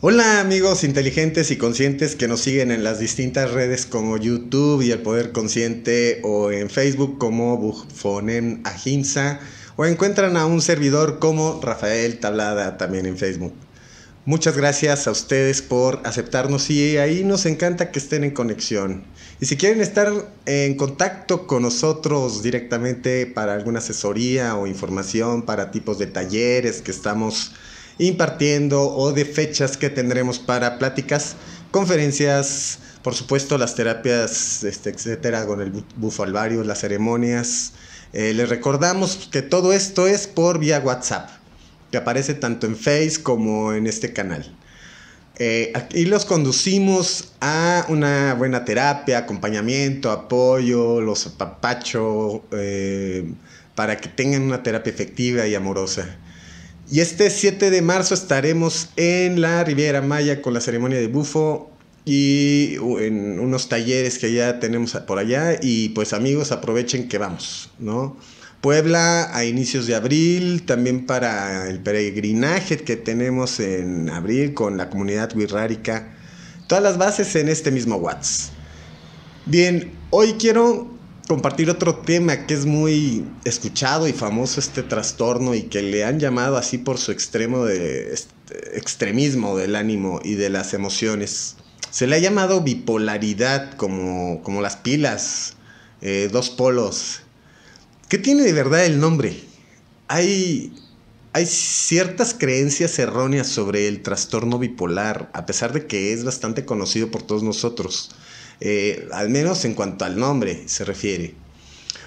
Hola amigos inteligentes y conscientes que nos siguen en las distintas redes como YouTube y El Poder Consciente o en Facebook como Bufonen Ahimsa o encuentran a un servidor como Rafael Tablada también en Facebook. Muchas gracias a ustedes por aceptarnos y ahí nos encanta que estén en conexión. Y si quieren estar en contacto con nosotros directamente para alguna asesoría o información para tipos de talleres que estamos impartiendo o de fechas que tendremos para pláticas, conferencias, por supuesto las terapias, este, etcétera, con el bufalvario, las ceremonias. Eh, les recordamos que todo esto es por vía WhatsApp, que aparece tanto en Face como en este canal. y eh, los conducimos a una buena terapia, acompañamiento, apoyo, los apapacho, eh, para que tengan una terapia efectiva y amorosa. Y este 7 de marzo estaremos en la Riviera Maya con la ceremonia de bufo y uh, en unos talleres que ya tenemos por allá. Y pues amigos, aprovechen que vamos, ¿no? Puebla a inicios de abril, también para el peregrinaje que tenemos en abril con la comunidad wirrárica. Todas las bases en este mismo WhatsApp. Bien, hoy quiero compartir otro tema que es muy escuchado y famoso este trastorno y que le han llamado así por su extremo de este, extremismo del ánimo y de las emociones. Se le ha llamado bipolaridad como, como las pilas, eh, dos polos. ¿Qué tiene de verdad el nombre? Hay, hay ciertas creencias erróneas sobre el trastorno bipolar, a pesar de que es bastante conocido por todos nosotros. Eh, al menos en cuanto al nombre se refiere.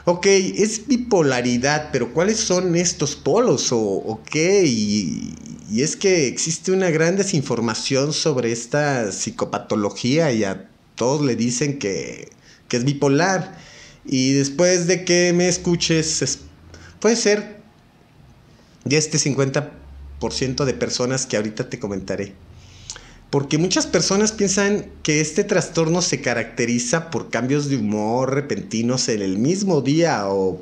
Ok, es bipolaridad, pero ¿cuáles son estos polos? ¿O, qué? Y, es que existe una gran desinformación sobre esta psicopatología y a todos le dicen que, es bipolar. Y después de que me escuches, puede ser ya este 50% de personas que ahorita te comentaré. Porque muchas personas piensan que este trastorno se caracteriza por cambios de humor repentinos en el mismo día o,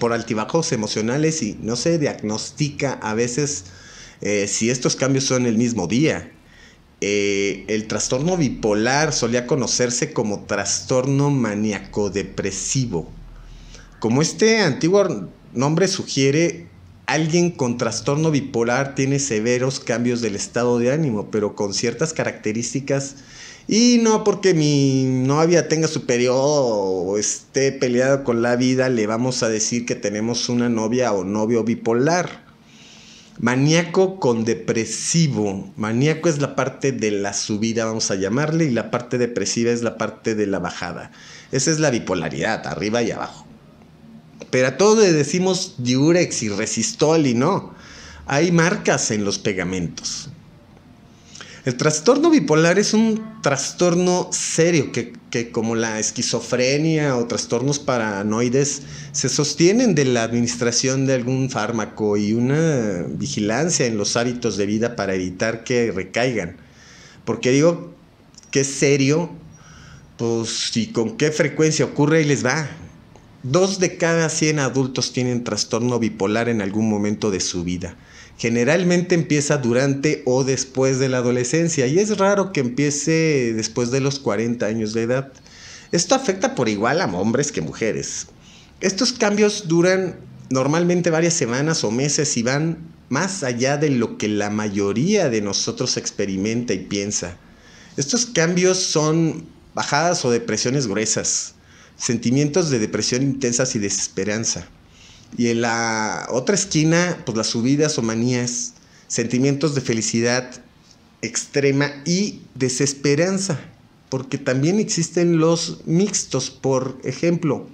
por altibajos emocionales y no se diagnostica a veces eh, si estos cambios son el mismo día. Eh, el trastorno bipolar solía conocerse como trastorno maníaco-depresivo. Como este antiguo nombre sugiere, Alguien con trastorno bipolar tiene severos cambios del estado de ánimo, pero con ciertas características. Y no porque mi novia tenga su periodo o esté peleado con la vida, le vamos a decir que tenemos una novia o novio bipolar. Maníaco con depresivo. Maníaco es la parte de la subida, vamos a llamarle, y la parte depresiva es la parte de la bajada. Esa es la bipolaridad, arriba y abajo. Pero a todos le decimos diurex y resistol y no. Hay marcas en los pegamentos. El trastorno bipolar es un trastorno serio que, como la esquizofrenia o trastornos paranoides se sostienen de la administración de algún fármaco y una vigilancia en los hábitos de vida para evitar que recaigan. Porque digo ¿qué serio, pues y con qué frecuencia ocurre y les va. Dos de cada 100 adultos tienen trastorno bipolar en algún momento de su vida. Generalmente empieza durante o después de la adolescencia y es raro que empiece después de los 40 años de edad. Esto afecta por igual a hombres que mujeres. Estos cambios duran normalmente varias semanas o meses y van más allá de lo que la mayoría de nosotros experimenta y piensa. Estos cambios son bajadas o depresiones gruesas, sentimientos de depresión intensas y desesperanza. Y en la otra esquina, pues las subidas o manías, sentimientos de felicidad extrema y desesperanza, porque también existen los mixtos, por ejemplo,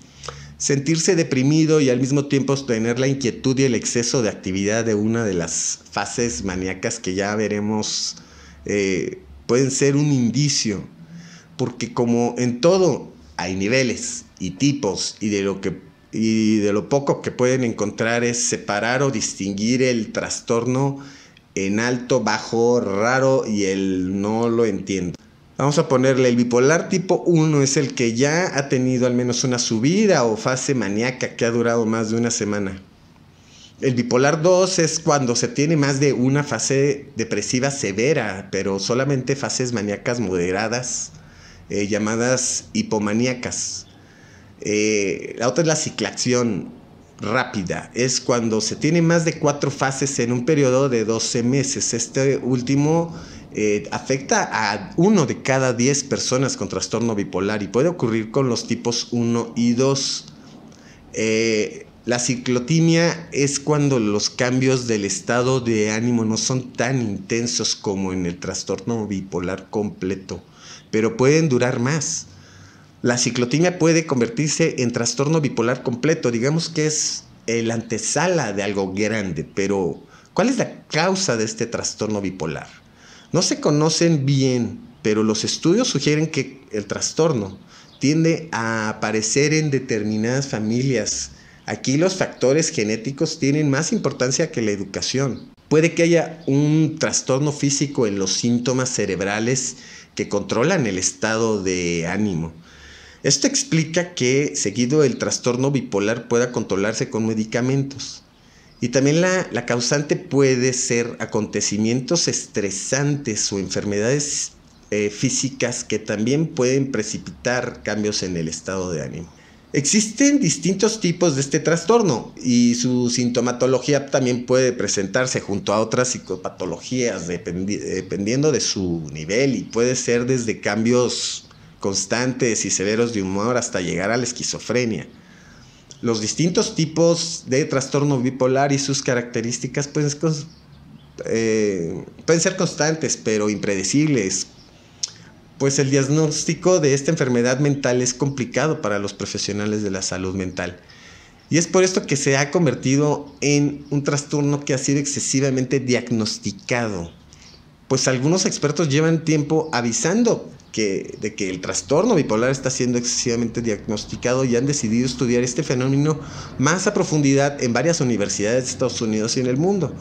sentirse deprimido y al mismo tiempo tener la inquietud y el exceso de actividad de una de las fases maníacas que ya veremos, eh, pueden ser un indicio, porque como en todo, hay niveles y tipos y de lo que y de lo poco que pueden encontrar es separar o distinguir el trastorno en alto, bajo, raro y el no lo entiendo. Vamos a ponerle el bipolar tipo 1 es el que ya ha tenido al menos una subida o fase maníaca que ha durado más de una semana. El bipolar 2 es cuando se tiene más de una fase depresiva severa, pero solamente fases maníacas moderadas eh, llamadas hipomaníacas. Eh, la otra es la ciclación rápida. Es cuando se tiene más de cuatro fases en un periodo de 12 meses. Este último eh, afecta a uno de cada 10 personas con trastorno bipolar y puede ocurrir con los tipos 1 y 2. la ciclotimia es cuando los cambios del estado de ánimo no son tan intensos como en el trastorno bipolar completo pero pueden durar más. La ciclotimia puede convertirse en trastorno bipolar completo, digamos que es el eh, antesala de algo grande, pero ¿cuál es la causa de este trastorno bipolar? No se conocen bien, pero los estudios sugieren que el trastorno tiende a aparecer en determinadas familias. Aquí los factores genéticos tienen más importancia que la educación. Puede que haya un trastorno físico en los síntomas cerebrales que controlan el estado de ánimo. Esto explica que seguido el trastorno bipolar pueda controlarse con medicamentos. Y también la, causante puede ser acontecimientos estresantes o enfermedades eh, físicas que también pueden precipitar cambios en el estado de ánimo. Existen distintos tipos de este trastorno y su sintomatología también puede presentarse junto a otras psicopatologías dependiendo de su nivel y puede ser desde cambios constantes y severos de humor hasta llegar a la esquizofrenia. Los distintos tipos de trastorno bipolar y sus características pues, eh, pueden ser constantes pero impredecibles, pues el diagnóstico de esta enfermedad mental es complicado para los profesionales de la salud mental. Y es por esto que se ha convertido en un trastorno que ha sido excesivamente diagnosticado. Pues algunos expertos llevan tiempo avisando que, de que el trastorno bipolar está siendo excesivamente diagnosticado y han decidido estudiar este fenómeno más a profundidad en varias universidades de Estados Unidos y en el mundo,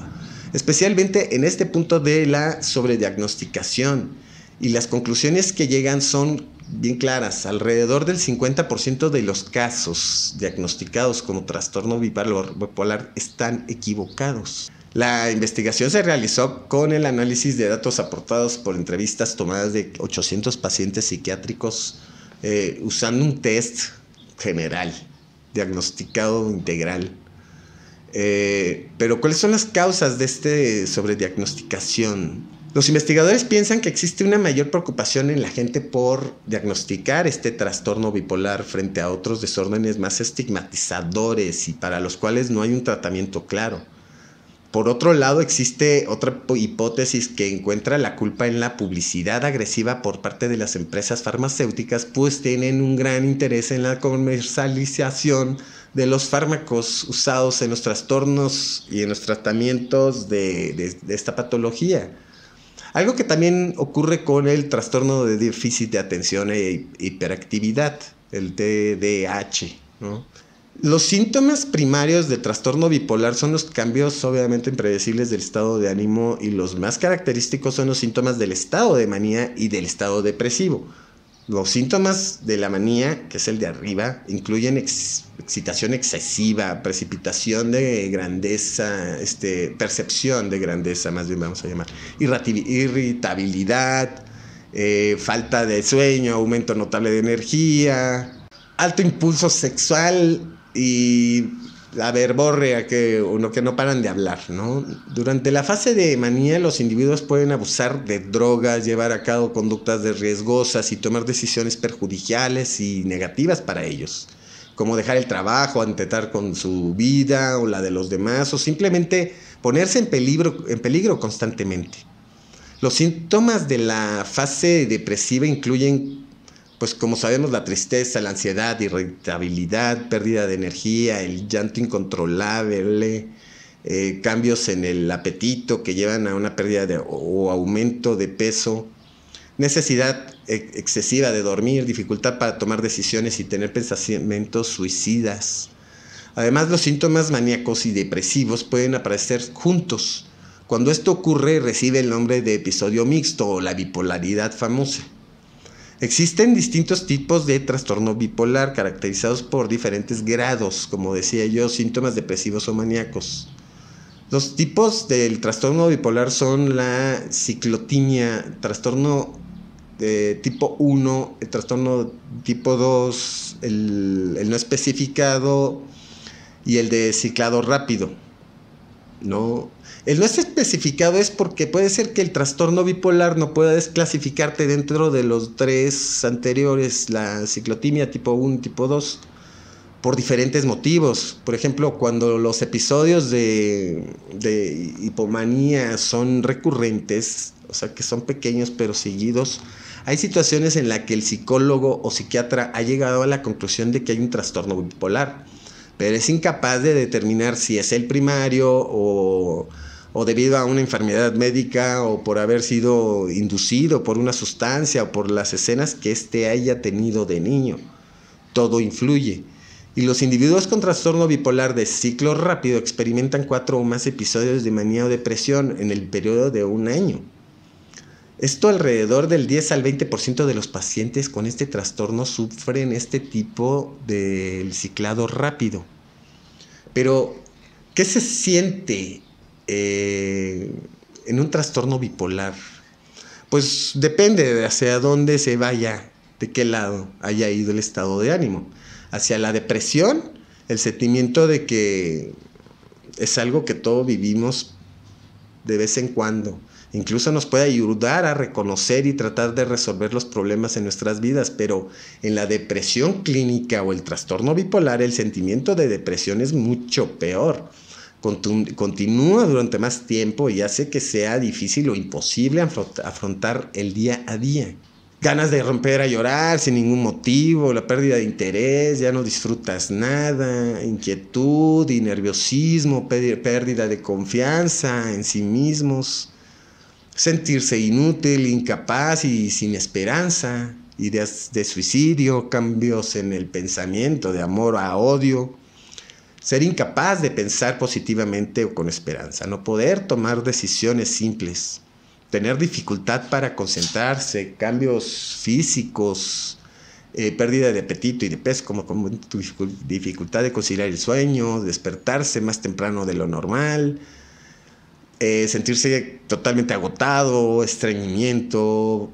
especialmente en este punto de la sobrediagnosticación y las conclusiones que llegan son bien claras. Alrededor del 50% de los casos diagnosticados como trastorno bipolar están equivocados. La investigación se realizó con el análisis de datos aportados por entrevistas tomadas de 800 pacientes psiquiátricos eh, usando un test general, diagnosticado integral. Eh, pero ¿cuáles son las causas de este sobrediagnosticación? Los investigadores piensan que existe una mayor preocupación en la gente por diagnosticar este trastorno bipolar frente a otros desórdenes más estigmatizadores y para los cuales no hay un tratamiento claro. Por otro lado, existe otra hipótesis que encuentra la culpa en la publicidad agresiva por parte de las empresas farmacéuticas, pues tienen un gran interés en la comercialización de los fármacos usados en los trastornos y en los tratamientos de, esta patología. Algo que también ocurre con el trastorno de déficit de atención e hiperactividad, el TDAH, Los síntomas primarios del trastorno bipolar son los cambios obviamente impredecibles del estado de ánimo y los más característicos son los síntomas del estado de manía y del estado depresivo. Los síntomas de la manía, que es el de arriba, incluyen excitación excesiva, precipitación de grandeza, este, percepción de grandeza, más bien vamos a llamar, irritabilidad, eh, falta de sueño, aumento notable de energía, alto impulso sexual y la verborrea que, uno que no paran de hablar, ¿no? Durante la fase de manía, los individuos pueden abusar de drogas, llevar a cabo conductas de riesgosas y tomar decisiones perjudiciales y negativas para ellos, como dejar el trabajo, entretar con su vida o la de los demás, o simplemente ponerse en peligro, en peligro constantemente. Los síntomas de la fase depresiva incluyen pues como sabemos, la tristeza, la ansiedad, irritabilidad, pérdida de energía, el llanto incontrolable, eh, cambios en el apetito que llevan a una pérdida o aumento de peso, necesidad e, excesiva de dormir, dificultad para tomar decisiones y tener pensamientos suicidas. Además, los síntomas maníacos y depresivos pueden aparecer juntos. Cuando esto ocurre, recibe el nombre de episodio mixto o la bipolaridad famosa. Existen distintos tipos de trastorno bipolar caracterizados por diferentes grados, como decía yo, síntomas depresivos o maníacos. Los tipos del trastorno bipolar son la ciclotimia, trastorno de tipo 1, el trastorno tipo 2, el, el, no especificado y el de ciclado rápido. ¿no? El no es especificado es porque puede ser que el trastorno bipolar no pueda desclasificarte dentro de los tres anteriores, la ciclotimia tipo 1, tipo 2, por diferentes motivos. Por ejemplo, cuando los episodios de, de hipomanía son recurrentes, o sea que son pequeños pero seguidos, hay situaciones en las que el psicólogo o psiquiatra ha llegado a la conclusión de que hay un trastorno bipolar, pero es incapaz de determinar si es el primario o o debido a una enfermedad médica o por haber sido inducido por una sustancia o por las escenas que éste haya tenido de niño. Todo influye. Y los individuos con trastorno bipolar de ciclo rápido experimentan cuatro o más episodios de manía o depresión en el periodo de un año. Esto alrededor del 10 al 20% de los pacientes con este trastorno sufren este tipo del ciclado rápido. Pero, ¿qué se siente eh, en un trastorno bipolar? Pues depende de hacia dónde se vaya, de qué lado haya ido el estado de ánimo. Hacia la depresión, el sentimiento de que es algo que todos vivimos de vez en cuando. Incluso nos puede ayudar a reconocer y tratar de resolver los problemas en nuestras vidas, pero en la depresión clínica o el trastorno bipolar, el sentimiento de depresión es mucho peor continúa durante más tiempo y hace que sea difícil o imposible afrontar el día a día. Ganas de romper a llorar sin ningún motivo, la pérdida de interés, ya no disfrutas nada, inquietud y nerviosismo, pérdida de confianza en sí mismos, sentirse inútil, incapaz y sin esperanza, ideas de suicidio, cambios en el pensamiento, de amor a odio, ser incapaz de pensar positivamente o con esperanza, no poder tomar decisiones simples, tener dificultad para concentrarse, cambios físicos, eh, pérdida de apetito y de peso, como, como, dificultad de conciliar el sueño, despertarse más temprano de lo normal, eh, sentirse totalmente agotado, estreñimiento,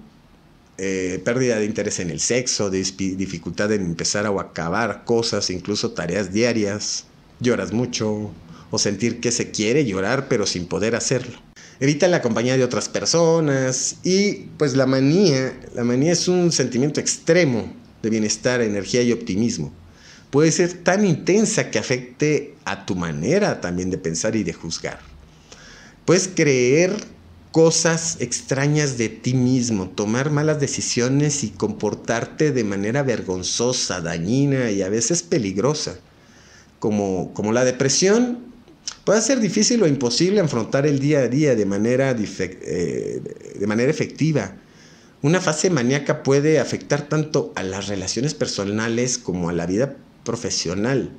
eh, pérdida de interés en el sexo, dificultad en empezar o acabar cosas, incluso tareas diarias lloras mucho, o sentir que se quiere llorar pero sin poder hacerlo. Evita la compañía de otras personas y pues la manía, la manía es un sentimiento extremo de bienestar, energía y optimismo. Puede ser tan intensa que afecte a tu manera también de pensar y de juzgar. Puedes creer cosas extrañas de ti mismo, tomar malas decisiones y comportarte de manera vergonzosa, dañina y a veces peligrosa como, la depresión, puede ser difícil o imposible afrontar el día a día eh, de manera, efectiva. Una fase maníaca puede afectar tanto a las relaciones personales como a la vida profesional.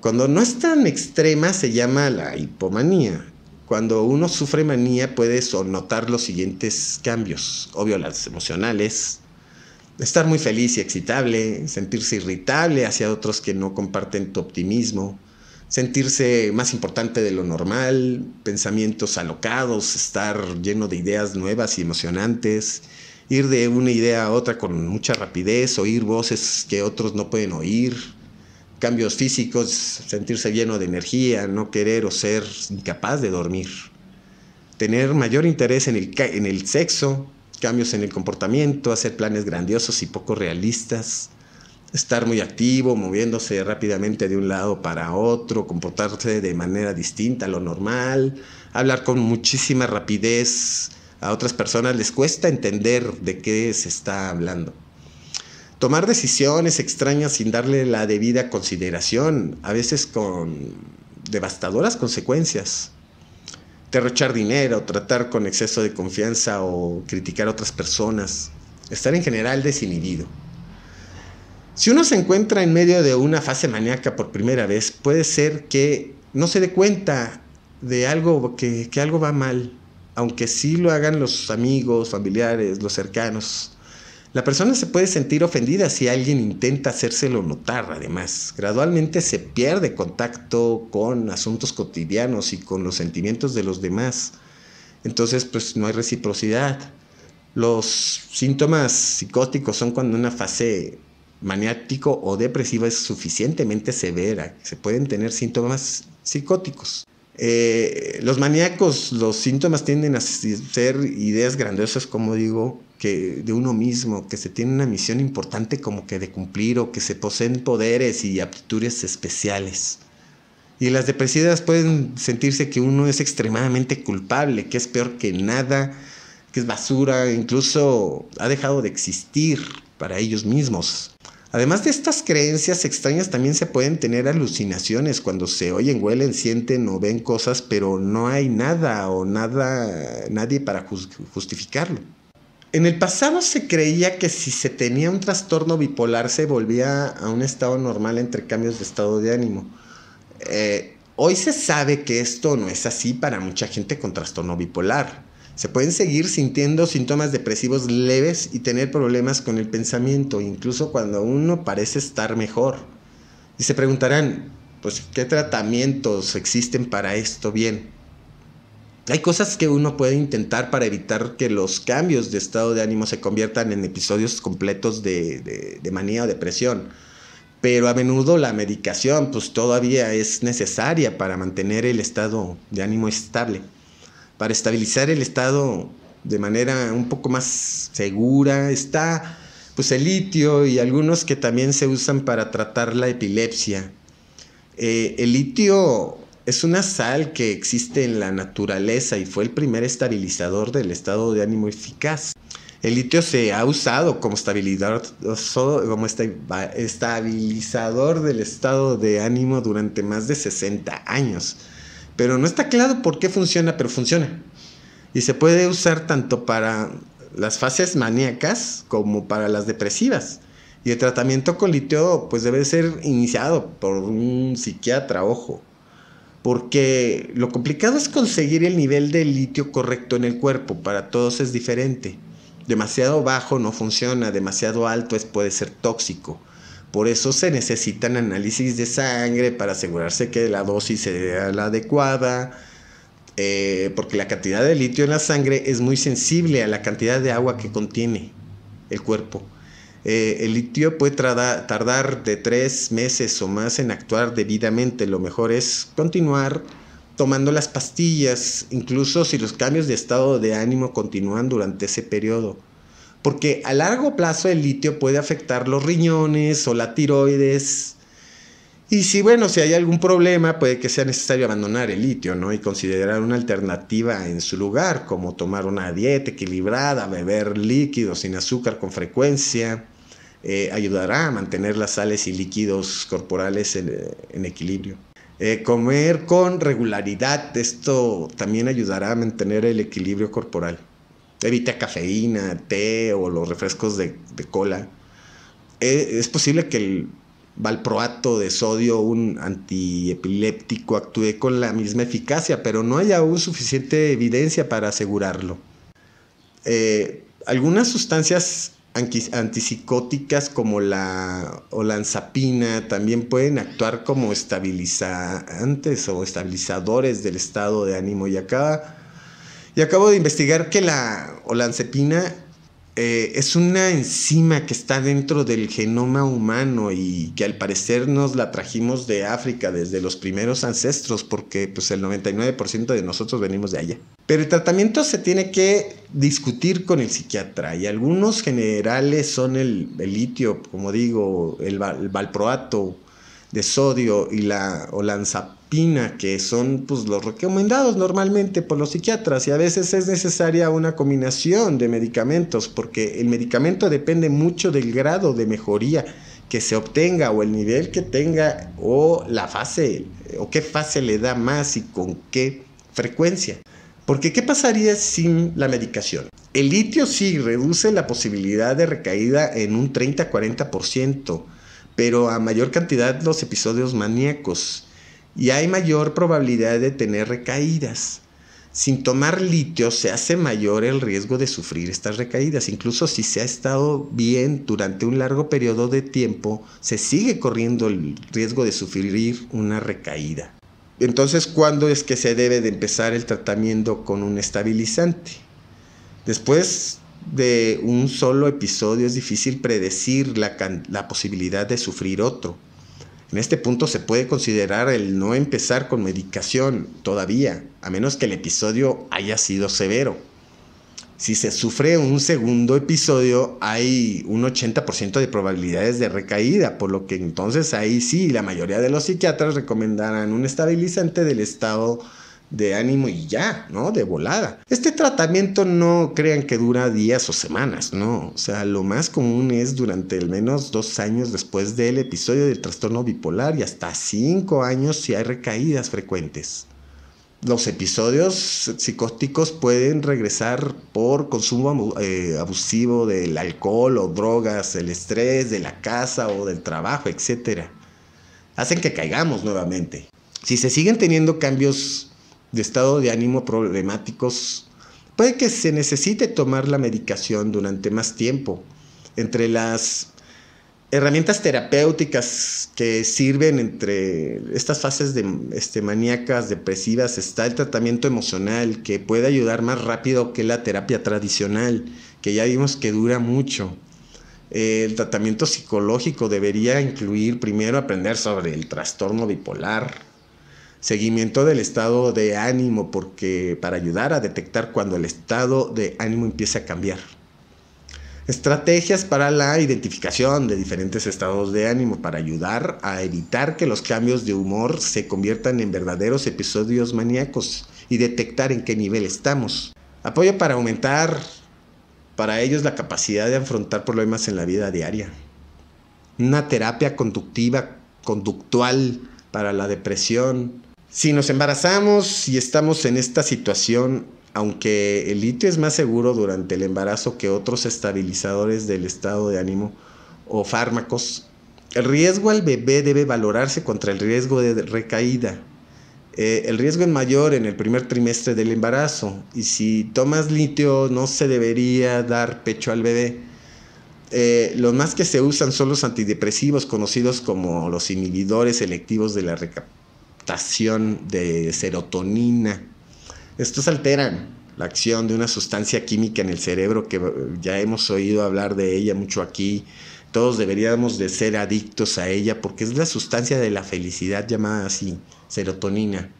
Cuando no es tan extrema se llama la hipomanía. Cuando uno sufre manía puede notar los siguientes cambios, obvio las emocionales, estar muy feliz y excitable, sentirse irritable hacia otros que no comparten tu optimismo, sentirse más importante de lo normal, pensamientos alocados, estar lleno de ideas nuevas y emocionantes, ir de una idea a otra con mucha rapidez, oír voces que otros no pueden oír, cambios físicos, sentirse lleno de energía, no querer o ser incapaz de dormir, tener mayor interés en el, en el sexo, cambios en el comportamiento, hacer planes grandiosos y poco realistas, estar muy activo, moviéndose rápidamente de un lado para otro, comportarse de manera distinta a lo normal, hablar con muchísima rapidez. A otras personas les cuesta entender de qué se está hablando. Tomar decisiones extrañas sin darle la debida consideración, a veces con devastadoras consecuencias derrochar dinero, tratar con exceso de confianza o criticar a otras personas, estar en general desinhibido. Si uno se encuentra en medio de una fase maníaca por primera vez, puede ser que no se dé cuenta de algo que, que algo va mal, aunque sí lo hagan los amigos, familiares, los cercanos. La persona se puede sentir ofendida si alguien intenta hacérselo notar, además. Gradualmente se pierde contacto con asuntos cotidianos y con los sentimientos de los demás. Entonces, pues no hay reciprocidad. Los síntomas psicóticos son cuando una fase maniática o depresiva es suficientemente severa. Se pueden tener síntomas psicóticos. Eh, los maníacos, los síntomas tienden a ser ideas grandiosas, como digo, de uno mismo, que se tiene una misión importante como que de cumplir o que se poseen poderes y aptitudes especiales. Y las depresivas pueden sentirse que uno es extremadamente culpable, que es peor que nada, que es basura, incluso ha dejado de existir para ellos mismos. Además de estas creencias extrañas, también se pueden tener alucinaciones cuando se oyen, huelen, sienten o ven cosas, pero no hay nada o nada, nadie para justificarlo. En el pasado se creía que si se tenía un trastorno bipolar se volvía a un estado normal entre cambios de estado de ánimo. Eh, hoy se sabe que esto no es así para mucha gente con trastorno bipolar. Se pueden seguir sintiendo síntomas depresivos leves y tener problemas con el pensamiento, incluso cuando uno parece estar mejor. Y se preguntarán, pues, ¿qué tratamientos existen para esto bien? Hay cosas que uno puede intentar para evitar que los cambios de estado de ánimo se conviertan en episodios completos de, manía o depresión. Pero a menudo la medicación pues todavía es necesaria para mantener el estado de ánimo estable. Para estabilizar el estado de manera un poco más segura está pues el litio y algunos que también se usan para tratar la epilepsia. Eh, el litio es una sal que existe en la naturaleza y fue el primer estabilizador del estado de ánimo eficaz. El litio se ha usado como estabilizador, del estado de ánimo durante más de 60 años. Pero no está claro por qué funciona, pero funciona. Y se puede usar tanto para las fases maníacas como para las depresivas. Y el tratamiento con litio pues debe ser iniciado por un psiquiatra, ojo porque lo complicado es conseguir el nivel de litio correcto en el cuerpo, para todos es diferente. Demasiado bajo no funciona, demasiado alto es, puede ser tóxico. Por eso se necesitan análisis de sangre para asegurarse que la dosis sea la adecuada, eh, porque la cantidad de litio en la sangre es muy sensible a la cantidad de agua que contiene el cuerpo. Eh, el litio puede tardar de tres meses o más en actuar debidamente. Lo mejor es continuar tomando las pastillas, incluso si los cambios de estado de ánimo continúan durante ese periodo. Porque a largo plazo el litio puede afectar los riñones o la tiroides. Y si, bueno, si hay algún problema, puede que sea necesario abandonar el litio, ¿no? Y considerar una alternativa en su lugar, como tomar una dieta equilibrada, beber líquidos sin azúcar con frecuencia, eh, ayudará a mantener las sales y líquidos corporales en, equilibrio. Eh, comer con regularidad, esto también ayudará a mantener el equilibrio corporal. Evita cafeína, té o los refrescos de, cola. Eh, es posible que el valproato de sodio, un antiepiléptico, actúe con la misma eficacia, pero no hay aún suficiente evidencia para asegurarlo. algunas sustancias antipsicóticas como la olanzapina también pueden actuar como estabilizantes o estabilizadores del estado de ánimo. Y acá y acabo de investigar que la olanzapina eh, es una enzima que está dentro del genoma humano y que al parecer nos la trajimos de África desde los primeros ancestros porque pues el 99% de nosotros venimos de allá. Pero el tratamiento se tiene que discutir con el psiquiatra y algunos generales son el, litio, como digo, el, valproato de sodio y la olanzap pina, que son pues, los recomendados normalmente por los psiquiatras y a veces es necesaria una combinación de medicamentos porque el medicamento depende mucho del grado de mejoría que se obtenga o el nivel que tenga o la fase o qué fase le da más y con qué frecuencia. Porque ¿qué pasaría sin la medicación? El litio sí reduce la posibilidad de recaída en un 30-40%, pero a mayor cantidad los episodios maníacos y hay mayor probabilidad de tener recaídas. Sin tomar litio se hace mayor el riesgo de sufrir estas recaídas. Incluso si se ha estado bien durante un largo periodo de tiempo, se sigue corriendo el riesgo de sufrir una recaída. Entonces, ¿cuándo es que se debe de empezar el tratamiento con un estabilizante? Después de un solo episodio es difícil predecir la, la posibilidad de sufrir otro. En este punto se puede considerar el no empezar con medicación todavía, a menos que el episodio haya sido severo. Si se sufre un segundo episodio, hay un 80% de probabilidades de recaída, por lo que entonces ahí sí, la mayoría de los psiquiatras recomendarán un estabilizante del estado de ánimo y ya, ¿no? De volada. Este tratamiento no crean que dura días o semanas, ¿no? O sea, lo más común es durante al menos dos años después del episodio del trastorno bipolar y hasta cinco años si hay recaídas frecuentes. Los episodios psicóticos pueden regresar por consumo eh, abusivo del alcohol o drogas, el estrés de la casa o del trabajo, etc. Hacen que caigamos nuevamente. Si se siguen teniendo cambios de estado de ánimo problemáticos, puede que se necesite tomar la medicación durante más tiempo. Entre las herramientas terapéuticas que sirven entre estas fases de, este, maníacas, depresivas, está el tratamiento emocional, que puede ayudar más rápido que la terapia tradicional, que ya vimos que dura mucho. Eh, el tratamiento psicológico debería incluir primero aprender sobre el trastorno bipolar, Seguimiento del estado de ánimo, porque para ayudar a detectar cuando el estado de ánimo empieza a cambiar. Estrategias para la identificación de diferentes estados de ánimo para ayudar a evitar que los cambios de humor se conviertan en verdaderos episodios maníacos y detectar en qué nivel estamos. Apoyo para aumentar para ellos la capacidad de afrontar problemas en la vida diaria. Una terapia conductiva, conductual para la depresión, si nos embarazamos y estamos en esta situación, aunque el litio e es más seguro durante el embarazo que otros estabilizadores del estado de ánimo o fármacos, el riesgo al bebé debe valorarse contra el riesgo de recaída. Eh, el riesgo es mayor en el primer trimestre del embarazo y si tomas litio no se debería dar pecho al bebé. Eh, los más que se usan son los antidepresivos conocidos como los inhibidores selectivos de la recaptación de serotonina. Estos alteran la acción de una sustancia química en el cerebro que eh, ya hemos oído hablar de ella mucho aquí. Todos deberíamos de ser adictos a ella porque es la sustancia de la felicidad llamada así, serotonina.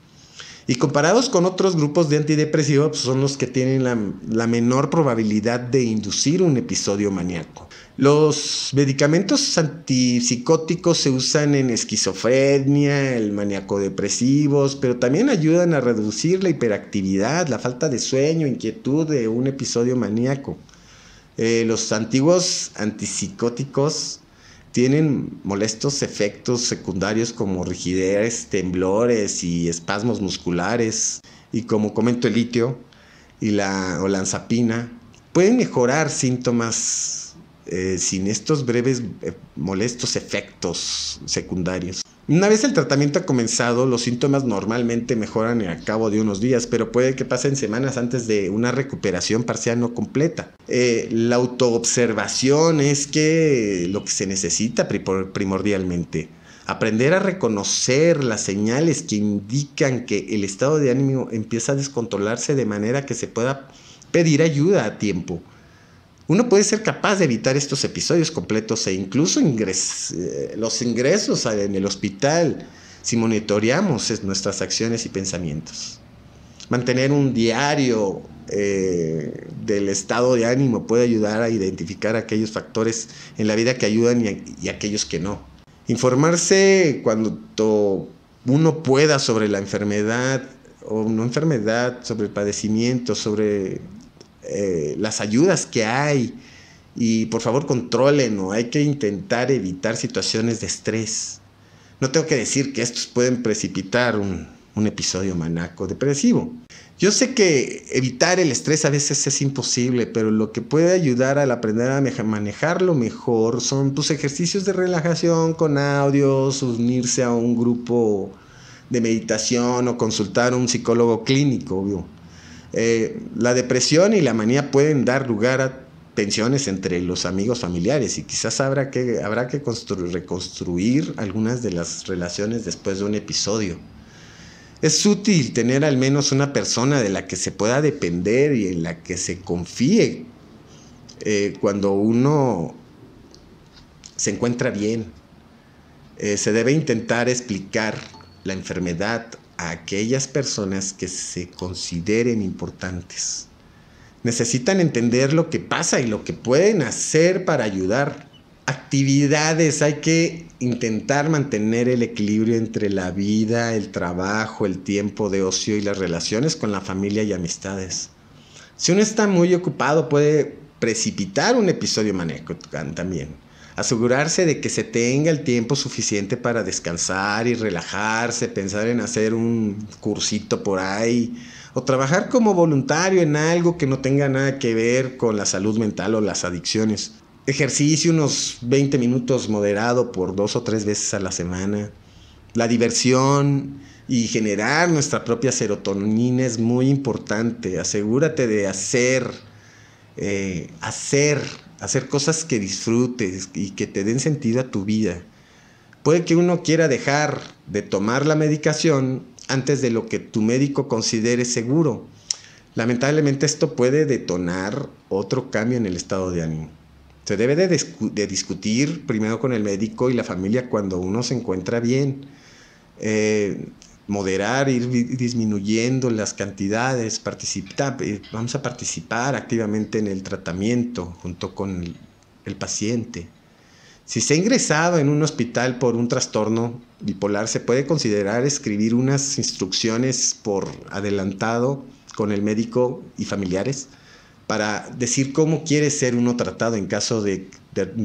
Y comparados con otros grupos de antidepresivos, pues, son los que tienen la, menor probabilidad de inducir un episodio maníaco. Los medicamentos antipsicóticos se usan en esquizofrenia, el maníaco depresivos, pero también ayudan a reducir la hiperactividad, la falta de sueño, inquietud de un episodio maníaco. Eh, los antiguos antipsicóticos tienen molestos efectos secundarios como rigidez, temblores y espasmos musculares. Y como comento, el litio y la olanzapina pueden mejorar síntomas eh, sin estos breves eh, molestos efectos secundarios. Una vez el tratamiento ha comenzado, los síntomas normalmente mejoran a cabo de unos días, pero puede que pasen semanas antes de una recuperación parcial no completa. Eh, la autoobservación es que lo que se necesita primordialmente. Aprender a reconocer las señales que indican que el estado de ánimo empieza a descontrolarse de manera que se pueda pedir ayuda a tiempo uno puede ser capaz de evitar estos episodios completos e incluso eh, los ingresos en el hospital si monitoreamos nuestras acciones y pensamientos. Mantener un diario eh, del estado de ánimo puede ayudar a identificar aquellos factores en la vida que ayudan y, aquellos que no. Informarse cuando uno pueda sobre la enfermedad o no enfermedad, sobre el padecimiento, sobre eh, las ayudas que hay y por favor controlen o hay que intentar evitar situaciones de estrés. No tengo que decir que estos pueden precipitar un, episodio manaco depresivo. Yo sé que evitar el estrés a veces es imposible, pero lo que puede ayudar al aprender a manejarlo mejor son tus ejercicios de relajación con audios, unirse a un grupo de meditación o consultar a un psicólogo clínico, obvio. Eh, la depresión y la manía pueden dar lugar a tensiones entre los amigos familiares y quizás habrá que, habrá que reconstruir algunas de las relaciones después de un episodio. Es útil tener al menos una persona de la que se pueda depender y en la que se confíe eh, cuando uno se encuentra bien. Eh, se debe intentar explicar la enfermedad a aquellas personas que se consideren importantes. Necesitan entender lo que pasa y lo que pueden hacer para ayudar. Actividades, hay que intentar mantener el equilibrio entre la vida, el trabajo, el tiempo de ocio y las relaciones con la familia y amistades. Si uno está muy ocupado puede precipitar un episodio maníaco también Asegurarse de que se tenga el tiempo suficiente para descansar y relajarse, pensar en hacer un cursito por ahí o trabajar como voluntario en algo que no tenga nada que ver con la salud mental o las adicciones. Ejercicio unos 20 minutos moderado por dos o tres veces a la semana. La diversión, y generar nuestra propia serotonina es muy importante. Asegúrate de hacer, eh, hacer hacer cosas que disfrutes y que te den sentido a tu vida. Puede que uno quiera dejar de tomar la medicación antes de lo que tu médico considere seguro. Lamentablemente esto puede detonar otro cambio en el estado de ánimo. Se debe de, discutir primero con el médico y la familia cuando uno se encuentra bien. Eh, moderar, ir disminuyendo las cantidades, participar, eh, vamos a participar activamente en el tratamiento junto con el, paciente. Si se ha ingresado en un hospital por un trastorno bipolar, se puede considerar escribir unas instrucciones por adelantado con el médico y familiares para decir cómo quiere ser uno tratado en caso de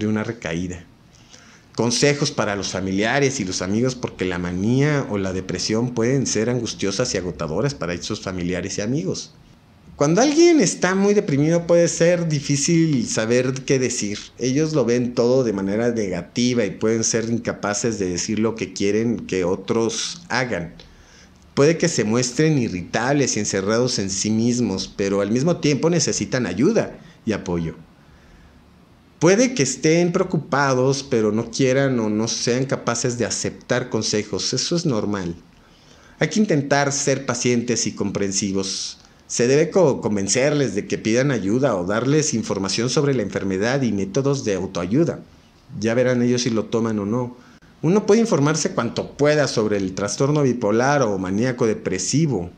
una recaída. Consejos para los familiares y los amigos porque la manía o la depresión pueden ser angustiosas y agotadoras para esos familiares y amigos. Cuando alguien está muy deprimido puede ser difícil saber qué decir. Ellos lo ven todo de manera negativa y pueden ser incapaces de decir lo que quieren que otros hagan. Puede que se muestren irritables y encerrados en sí mismos, pero al mismo tiempo necesitan ayuda y apoyo. Puede que estén preocupados, pero no quieran o no sean capaces de aceptar consejos. Eso es normal. Hay que intentar ser pacientes y comprensivos. Se debe convencerles de que pidan ayuda o darles información sobre la enfermedad y métodos de autoayuda. Ya verán ellos si lo toman o no. Uno puede informarse cuanto pueda sobre el trastorno bipolar o maníaco depresivo.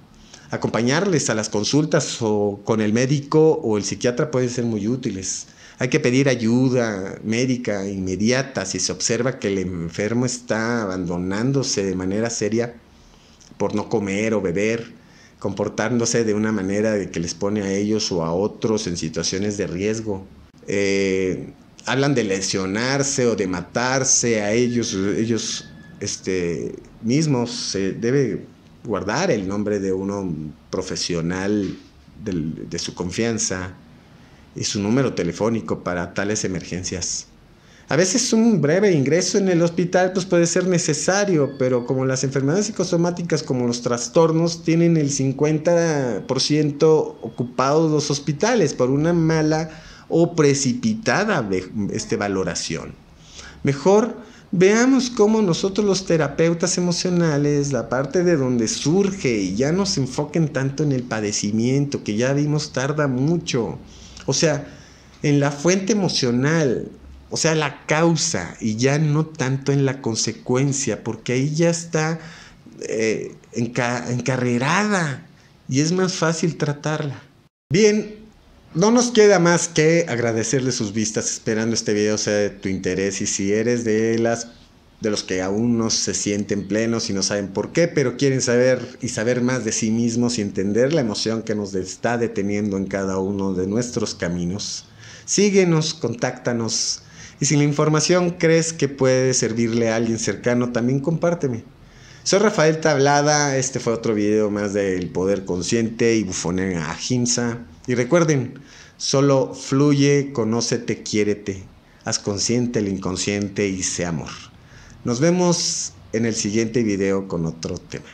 Acompañarles a las consultas o con el médico o el psiquiatra puede ser muy útiles. Hay que pedir ayuda médica inmediata si se observa que el enfermo está abandonándose de manera seria por no comer o beber, comportándose de una manera de que les pone a ellos o a otros en situaciones de riesgo. Eh, hablan de lesionarse o de matarse a ellos, ellos este, mismos. Se debe guardar el nombre de uno profesional de su confianza y su número telefónico para tales emergencias. A veces un breve ingreso en el hospital pues puede ser necesario, pero como las enfermedades psicosomáticas como los trastornos tienen el 50% ocupados los hospitales por una mala o precipitada este, valoración. Mejor veamos cómo nosotros los terapeutas emocionales, la parte de donde surge y ya nos enfoquen tanto en el padecimiento, que ya vimos tarda mucho. O sea, en la fuente emocional, o sea, la causa y ya no tanto en la consecuencia, porque ahí ya está eh, encarrerada y es más fácil tratarla. Bien, no nos queda más que agradecerle sus vistas, esperando este video sea de tu interés y si eres de las de los que aún no se sienten plenos y no saben por qué, pero quieren saber y saber más de sí mismos y entender la emoción que nos está deteniendo en cada uno de nuestros caminos. Síguenos, contáctanos y si la información crees que puede servirle a alguien cercano, también compárteme. Soy Rafael Tablada, este fue otro video más del poder consciente y a ahimsa. Y recuerden, solo fluye, conócete, quiérete, haz consciente el inconsciente y sé amor. Nos vemos en el siguiente video con otro tema.